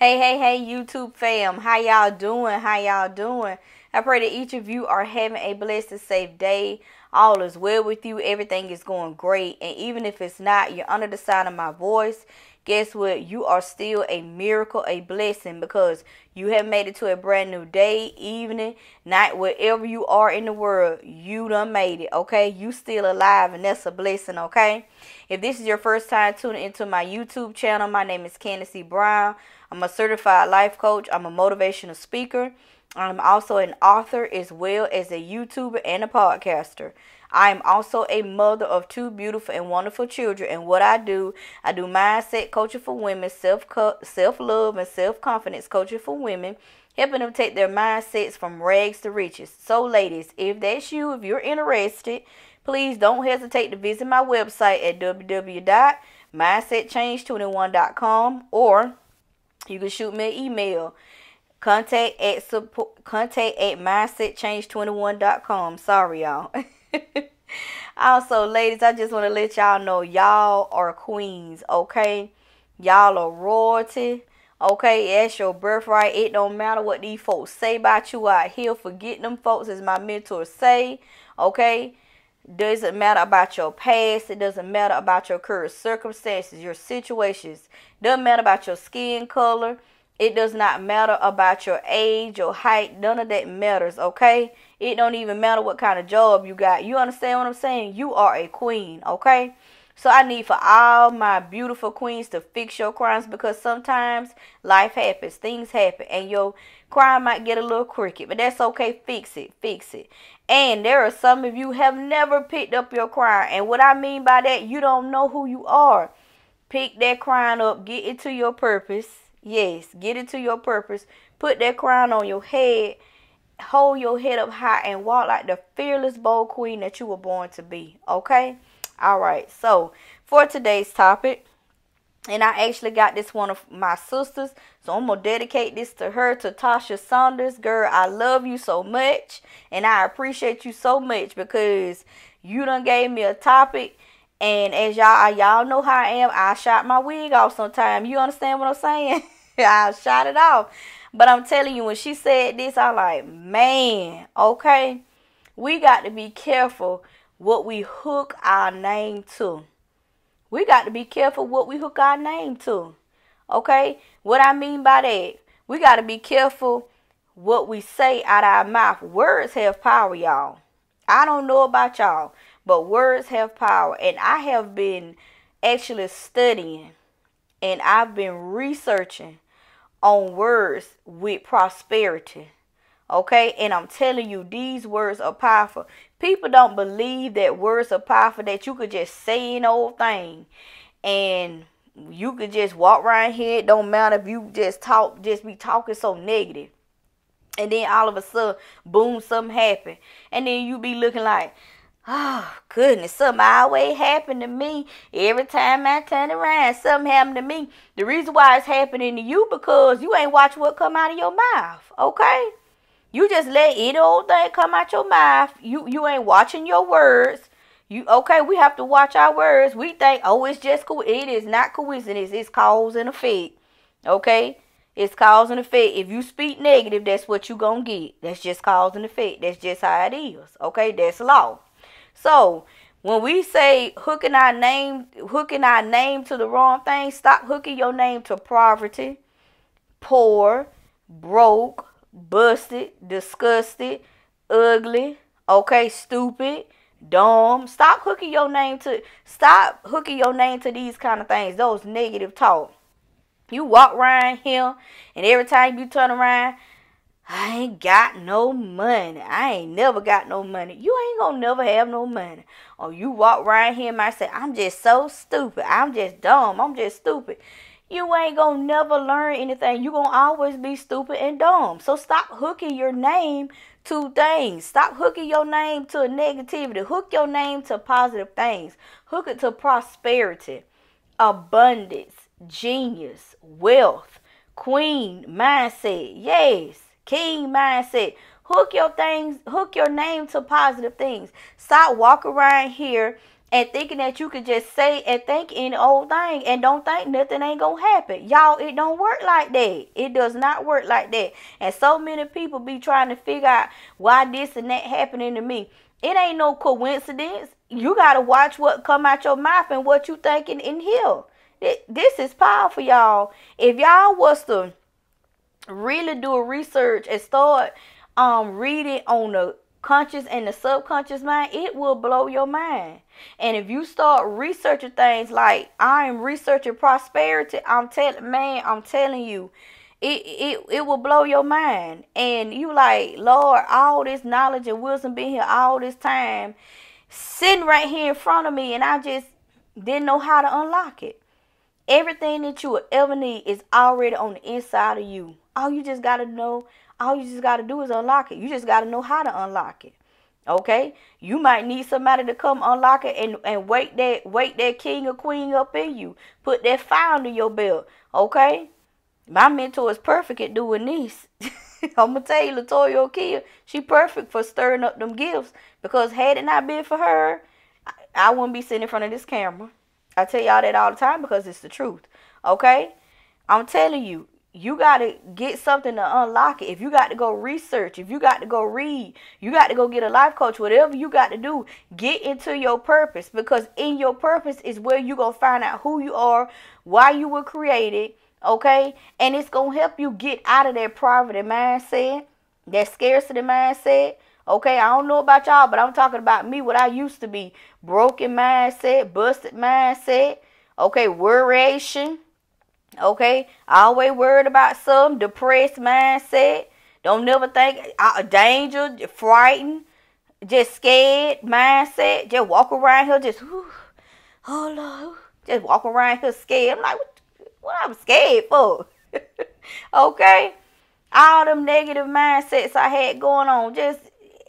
Hey, hey, hey, YouTube fam. How y'all doing? How y'all doing? I pray that each of you are having a blessed and safe day. All is well with you. Everything is going great. And even if it's not, you're under the sign of my voice. Guess what? You are still a miracle, a blessing because you have made it to a brand new day, evening, night, wherever you are in the world. You done made it, okay? You still alive, and that's a blessing, okay? If this is your first time tuning into my YouTube channel, my name is Candace Brown. I'm a certified life coach. I'm a motivational speaker. I'm also an author as well as a YouTuber and a podcaster. I am also a mother of two beautiful and wonderful children. And what I do, I do mindset coaching for women, self self love and self confidence coaching for women, helping them take their mindsets from rags to riches. So, ladies, if that's you, if you're interested, please don't hesitate to visit my website at www.mindsetchange21.com or you can shoot me an email. Contact at support contact at mindsetchange21.com. Sorry y'all. also, ladies, I just want to let y'all know y'all are queens, okay? Y'all are royalty. Okay, that's your birthright. It don't matter what these folks say about you out here. Forget them folks, as my mentors say. Okay, doesn't matter about your past. It doesn't matter about your current circumstances, your situations. Doesn't matter about your skin color. It does not matter about your age, or height. None of that matters, okay? It don't even matter what kind of job you got. You understand what I'm saying? You are a queen, okay? So I need for all my beautiful queens to fix your crimes because sometimes life happens, things happen, and your crime might get a little crooked, but that's okay. Fix it, fix it. And there are some of you have never picked up your crime, and what I mean by that, you don't know who you are. Pick that crime up, get it to your purpose. Yes, get it to your purpose. Put that crown on your head hold your head up high and walk like the fearless bold queen that you were born to be okay all right, so for today's topic, and I actually got this one of my sisters, so I'm gonna dedicate this to her, to Tasha Saunders. Girl, I love you so much, and I appreciate you so much because you done gave me a topic. And as y'all y'all know how I am, I shot my wig off sometime. You understand what I'm saying? I shot it off. But I'm telling you, when she said this, I'm like, man, okay, we got to be careful what we hook our name to. We got to be careful what we hook our name to. Okay? What I mean by that, we got to be careful what we say out our mouth. Words have power, y'all. I don't know about y'all, but words have power. And I have been actually studying and I've been researching on words with prosperity. Okay, and I'm telling you, these words are powerful. People don't believe that words are powerful, that you could just say an old thing and you could just walk around here. It don't matter if you just talk, just be talking so negative. And then all of a sudden, boom, something happened. And then you be looking like, Oh goodness, something always happened to me. Every time I turn around, something happened to me. The reason why it's happening to you because you ain't watch what come out of your mouth, okay? You just let it old thing come out your mouth. You you ain't watching your words. You okay? We have to watch our words. We think, oh, it's just cool. It is not coincidence. It's cause and effect. Okay, it's cause and effect. If you speak negative, that's what you gonna get. That's just cause and effect. That's just how it is. Okay, that's law. So when we say hooking our name, hooking our name to the wrong thing, stop hooking your name to poverty, poor, broke, busted, disgusted, ugly, okay, stupid, dumb. Stop hooking your name to stop hooking your name to these kind of things. Those negative talk. You walk around here, and every time you turn around, I ain't got no money. I ain't never got no money. You ain't gonna never have no money. Or you walk around here and I say, I'm just so stupid. I'm just dumb. I'm just stupid you ain't gonna never learn anything. You're gonna always be stupid and dumb. So stop hooking your name to things. Stop hooking your name to negativity. Hook your name to positive things. Hook it to prosperity, abundance, genius, wealth, queen mindset. Yes, king mindset. Hook your things, hook your name to positive things. Stop walking around here and thinking that you could just say and think any old thing and don't think nothing ain't gonna happen. Y'all, it don't work like that. It does not work like that. And so many people be trying to figure out why this and that happening to me. It ain't no coincidence. You gotta watch what come out your mouth and what you thinking in here. This is powerful, y'all. If y'all was to really do a research and start um reading on the conscious and the subconscious mind, it will blow your mind. And if you start researching things like I am researching prosperity, I'm telling man, I'm telling you, it, it it will blow your mind. And you like, Lord, all this knowledge and wisdom been here all this time, sitting right here in front of me, and I just didn't know how to unlock it. Everything that you will ever need is already on the inside of you. All you just gotta know all you just got to do is unlock it. You just got to know how to unlock it. Okay? You might need somebody to come unlock it and, and wake that wake that king or queen up in you. Put that fire under your belt. Okay? My mentor is perfect at doing this. I'm gonna tell you, Latoya O'Keefe, she perfect for stirring up them gifts because had it not been for her, I, I wouldn't be sitting in front of this camera. I tell y'all that all the time because it's the truth. Okay? I'm telling you, you got to get something to unlock it. If you got to go research, if you got to go read, you got to go get a life coach, whatever you got to do, get into your purpose because in your purpose is where you going to find out who you are, why you were created, okay? And it's going to help you get out of that poverty mindset, that scarcity mindset. Okay, I don't know about y'all, but I'm talking about me, what I used to be. Broken mindset, busted mindset, okay, worration, Okay, always worried about some depressed mindset. Don't never think uh, danger, frightened, just scared mindset. Just walk around here, just whew, oh Lord, just walk around here scared. I'm like, what, what I'm scared for? okay, all them negative mindsets I had going on. Just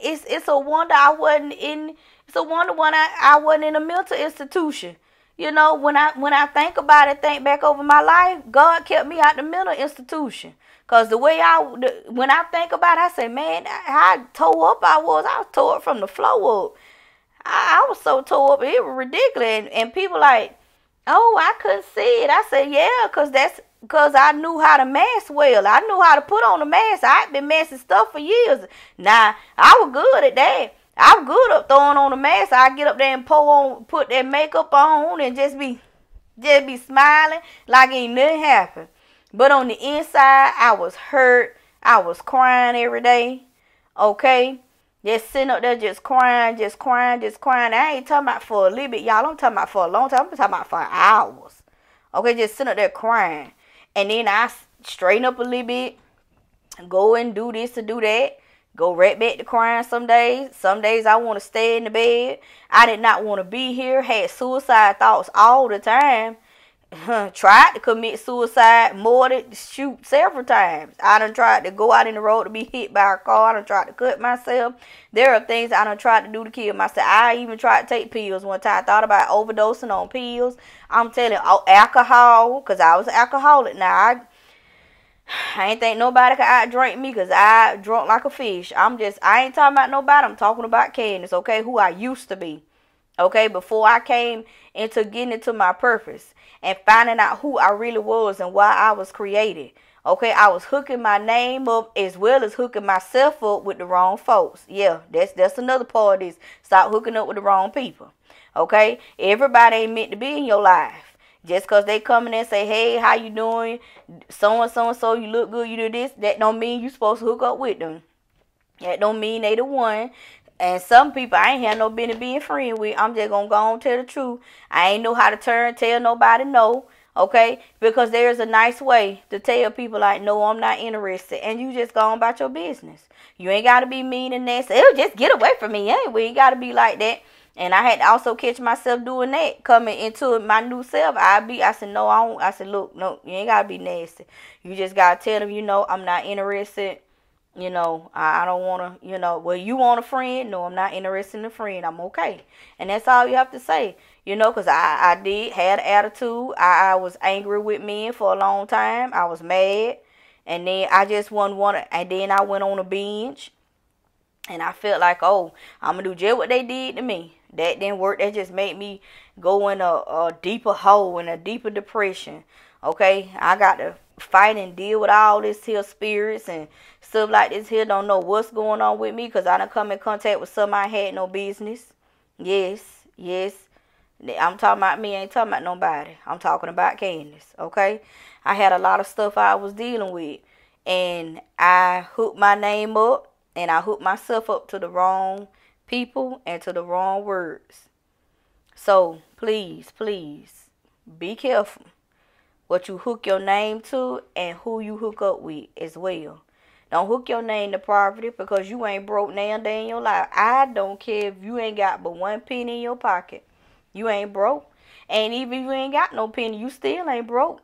it's it's a wonder I wasn't in. It's a wonder when I I wasn't in a mental institution you know when i when i think about it think back over my life god kept me out the mental institution because the way i the, when i think about it i say man how tore up i was i was tore from the flow up i, I was so tore up it was ridiculous and, and people like oh i couldn't see it i said yeah because that's because i knew how to mask well i knew how to put on a mask i'd been masking stuff for years now i was good at that I'm good up throwing on a mask. I get up there and pull on, put that makeup on, and just be, just be smiling like ain't nothing happened. But on the inside, I was hurt. I was crying every day. Okay, just sitting up there, just crying, just crying, just crying. I ain't talking about for a little bit, y'all. I'm talking about for a long time. I'm talking about for hours. Okay, just sitting up there crying, and then I straighten up a little bit, go and do this to do that go right back to crying some days. Some days I want to stay in the bed. I did not want to be here. Had suicide thoughts all the time. tried to commit suicide more than shoot several times. I done tried to go out in the road to be hit by a car. I done tried to cut myself. There are things I done tried to do to kill myself. I even tried to take pills one time. I thought about overdosing on pills. I'm telling you, oh, alcohol, because I was an alcoholic now. I, I ain't think nobody could outdrink me because I drunk like a fish. I'm just, I ain't talking about nobody. I'm talking about Candace, okay? Who I used to be, okay? Before I came into getting into my purpose and finding out who I really was and why I was created, okay? I was hooking my name up as well as hooking myself up with the wrong folks. Yeah, that's that's another part of this. Stop hooking up with the wrong people, okay? Everybody ain't meant to be in your life. Just cause they come in and say, "Hey, how you doing? So and so and so, you look good. You do this." That don't mean you supposed to hook up with them. That don't mean they the one. And some people I ain't have no business being friend with. I'm just gonna go on tell the truth. I ain't know how to turn tell nobody no. Okay, because there's a nice way to tell people like, no, I'm not interested, and you just go on about your business. You ain't gotta be mean and nasty. It'll just get away from me, anyway. we? Ain't gotta be like that. And I had to also catch myself doing that, coming into my new self. I be, I said, no, I don't. I said, look, no, you ain't gotta be nasty. You just gotta tell them, you know, I'm not interested. You know, I, I don't wanna, you know, well, you want a friend? No, I'm not interested in a friend. I'm okay. And that's all you have to say, you know, because I, I did, had attitude. I, I was angry with men for a long time. I was mad. And then I just wasn't want to, and then I went on a binge. And I felt like, oh, I'm going to do just what they did to me. That didn't work. That just made me go in a, a deeper hole, in a deeper depression. Okay, I got to fight and deal with all this here spirits and stuff like this here. Don't know what's going on with me because I don't come in contact with some I had no business. Yes, yes. I'm talking about me, I ain't talking about nobody. I'm talking about Candace, okay? I had a lot of stuff I was dealing with. And I hooked my name up and I hooked myself up to the wrong people and to the wrong words. So please, please be careful what you hook your name to and who you hook up with as well. Don't hook your name to poverty because you ain't broke now day in your life. I don't care if you ain't got but one penny in your pocket. You ain't broke. And even if you ain't got no penny, you still ain't broke.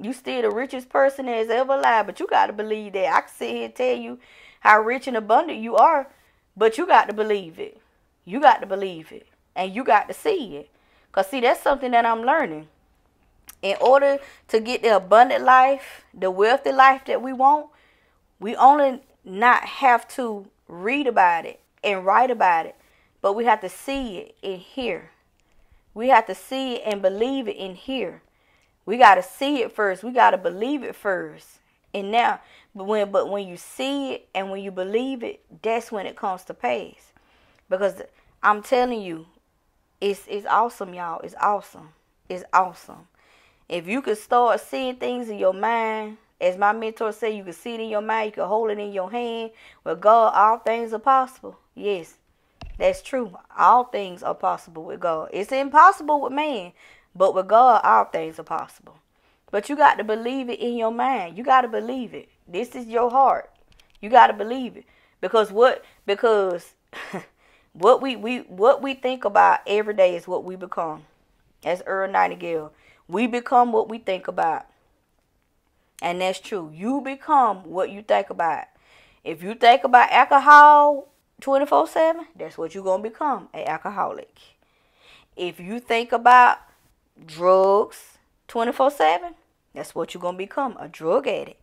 You still the richest person that's ever lived. but you gotta believe that. I can sit here and tell you how rich and abundant you are, but you got to believe it. You got to believe it. And you got to see it. Because, see, that's something that I'm learning. In order to get the abundant life, the wealthy life that we want, we only not have to read about it and write about it, but we have to see it in here. We have to see it and believe it in here. We got to see it first. We got to believe it first. And now but when but when you see it and when you believe it, that's when it comes to pass. Because I'm telling you, it's it's awesome, y'all. It's awesome. It's awesome. If you can start seeing things in your mind, as my mentor said, you can see it in your mind, you can hold it in your hand. With God, all things are possible. Yes, that's true. All things are possible with God. It's impossible with man, but with God, all things are possible. But you got to believe it in your mind. You got to believe it. This is your heart. You got to believe it because what because what we we what we think about every day is what we become. As Earl Nightingale, we become what we think about. And that's true. You become what you think about. If you think about alcohol 24 7, that's what you're going to become an alcoholic. If you think about drugs 24 7, that's what you're going to become a drug addict.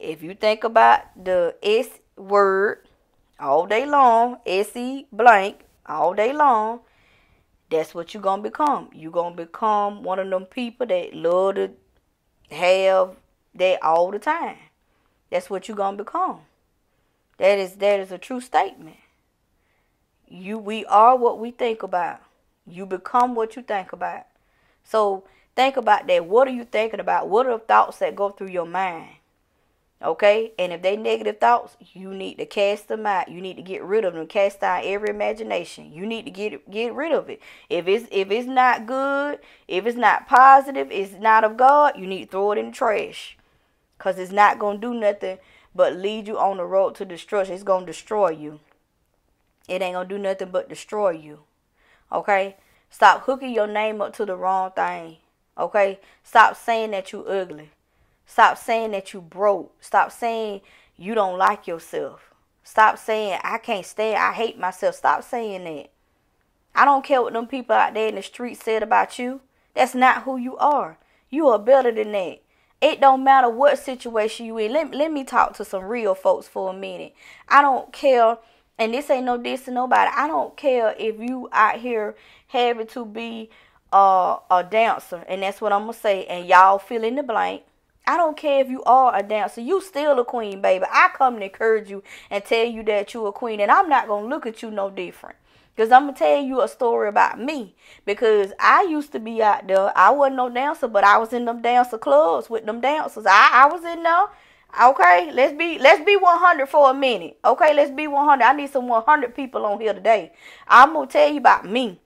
If you think about the S word all day long, SE blank all day long, that's what you're going to become. You're going to become one of them people that love to have that all the time. That's what you're going to become. That is that is a true statement. You we are what we think about. You become what you think about. So think about that. What are you thinking about? What are the thoughts that go through your mind? Okay? And if they negative thoughts, you need to cast them out. You need to get rid of them. Cast out every imagination. You need to get get rid of it. If it's if it's not good, if it's not positive, it's not of God, you need to throw it in the trash. Cause it's not gonna do nothing but lead you on the road to destruction. It's gonna destroy you. It ain't gonna do nothing but destroy you. Okay? Stop hooking your name up to the wrong thing. Okay? Stop saying that you ugly. Stop saying that you broke. Stop saying you don't like yourself. Stop saying I can't stand, I hate myself. Stop saying that. I don't care what them people out there in the street said about you. That's not who you are. You are better than that. It don't matter what situation you in. Let, let me talk to some real folks for a minute. I don't care, and this ain't no diss to nobody. I don't care if you out here having to be uh, a dancer, and that's what I'm gonna say, and y'all fill in the blank. I don't care if you are a dancer. You still a queen, baby. I come to encourage you and tell you that you a queen. And I'm not going to look at you no different. Because I'm going to tell you a story about me. Because I used to be out there. I wasn't no dancer, but I was in them dancer clubs with them dancers. I, I was in there. Okay, let's be let's be 100 for a minute. Okay, let's be 100. I need some 100 people on here today. I'm gonna tell you about me.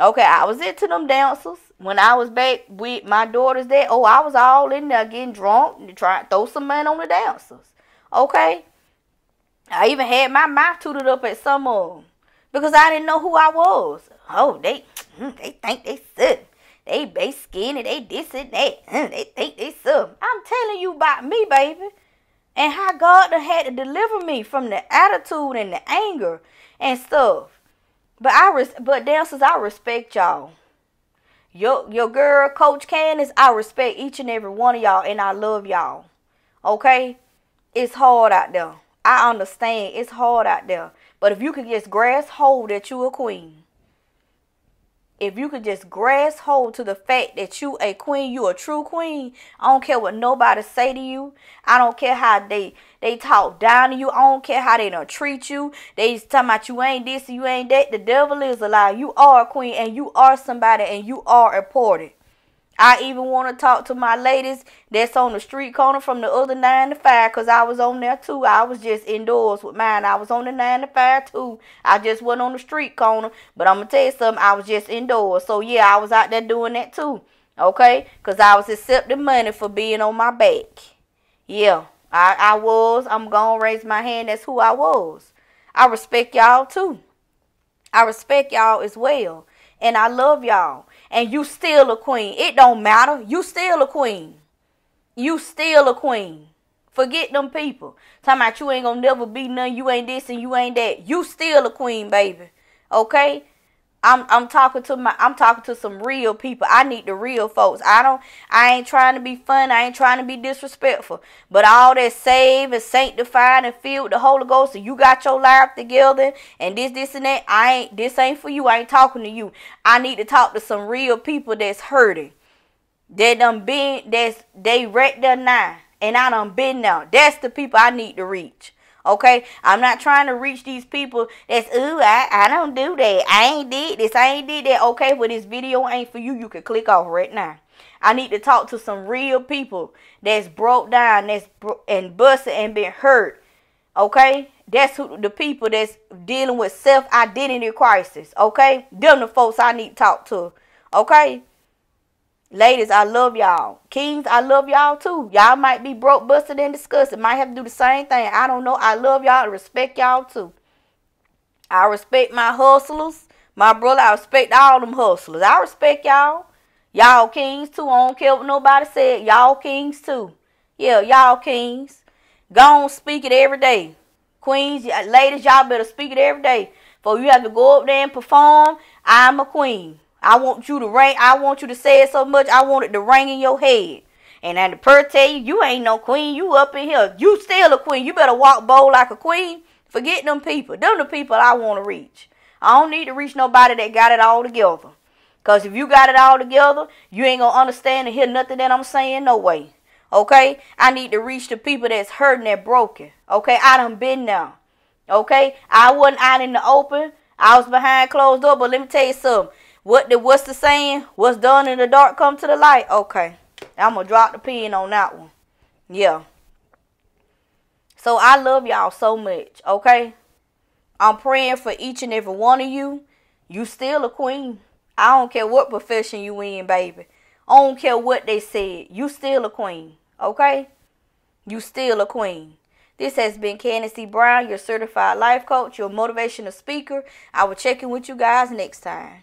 Okay, I was into them dancers when I was back with my daughters there, oh, I was all in there getting drunk and trying to throw some money on the dancers. Okay? I even had my mouth tooted up at some of them because I didn't know who I was. Oh, they mm, they think they suck. They they skinny, they this and that. Mm, they think they suck. I'm telling you about me, baby. And how God had to deliver me from the attitude and the anger and stuff. But I res- but dancers, I respect y'all. Your your girl, Coach Candace, I respect each and every one of y'all and I love y'all. Okay? It's hard out there. I understand. It's hard out there. But if you can just grasp hold that you a queen if you could just grasp hold to the fact that you a queen, you a true queen. I don't care what nobody say to you. I don't care how they they talk down to you. I don't care how they don't treat you. They just talking about you ain't this you ain't that. The devil is a lie. You are a queen and you are somebody and you are important. I even want to talk to my ladies that's on the street corner from the other 9 to 5 because I was on there too. I was just indoors with mine. I was on the 9 to 5 too. I just wasn't on the street corner. But I'm going to tell you something. I was just indoors. So, yeah, I was out there doing that too. Okay? Because I was accepting money for being on my back. Yeah, I, I was. I'm going to raise my hand. That's who I was. I respect y'all too. I respect y'all as well. And I love y'all and you still a queen. It don't matter. You still a queen. You still a queen. Forget them people. Talking about you ain't gonna never be none. You ain't this and you ain't that. You still a queen, baby. Okay? I'm I'm talking to my I'm talking to some real people. I need the real folks. I don't I ain't trying to be fun. I ain't trying to be disrespectful. But all that save and sanctified and filled with the Holy Ghost and you got your life together and this, this and that, I ain't this ain't for you. I ain't talking to you. I need to talk to some real people that's hurting. That done been that's they wrecked their nine. And I done been now. That's the people I need to reach. Okay, I'm not trying to reach these people that's ooh, I, I don't do that. I ain't did this. I ain't did that. Okay, well this video ain't for you. You can click off right now. I need to talk to some real people that's broke down, that's bro- and busted and been hurt. Okay, that's who the people that's dealing with self identity crisis. Okay, them the folks I need to talk to. Okay. Ladies, I love y'all. Kings, I love y'all too. Y'all might be broke, busted, and disgusted. Might have to do the same thing. I don't know. I love y'all. and respect y'all too. I respect my hustlers. My brother, I respect all them hustlers. I respect y'all. Y'all kings too. I don't care what nobody said. Y'all kings too. Yeah, y'all kings. Go on, speak it every day. Queens, ladies, y'all better speak it every day. For you have to go up there and perform. I'm a queen. I want you to ring. I want you to say it so much. I want it to ring in your head. And I the per tell you, you ain't no queen. You up in here. You still a queen. You better walk bold like a queen. Forget them people. Them the people I want to reach. I don't need to reach nobody that got it all together. Because if you got it all together, you ain't going to understand and hear nothing that I'm saying no way. Okay? I need to reach the people that's hurting, that broken. Okay? I done been now. Okay? I wasn't out in the open. I was behind closed door. But let me tell you something. What the what's the saying? What's done in the dark come to the light. Okay. I'm gonna drop the pin on that one. Yeah. So I love y'all so much, okay? I'm praying for each and every one of you. You still a queen. I don't care what profession you in, baby. I don't care what they said. You still a queen, okay? You still a queen. This has been Candace Brown, your certified life coach, your motivational speaker. I will check in with you guys next time.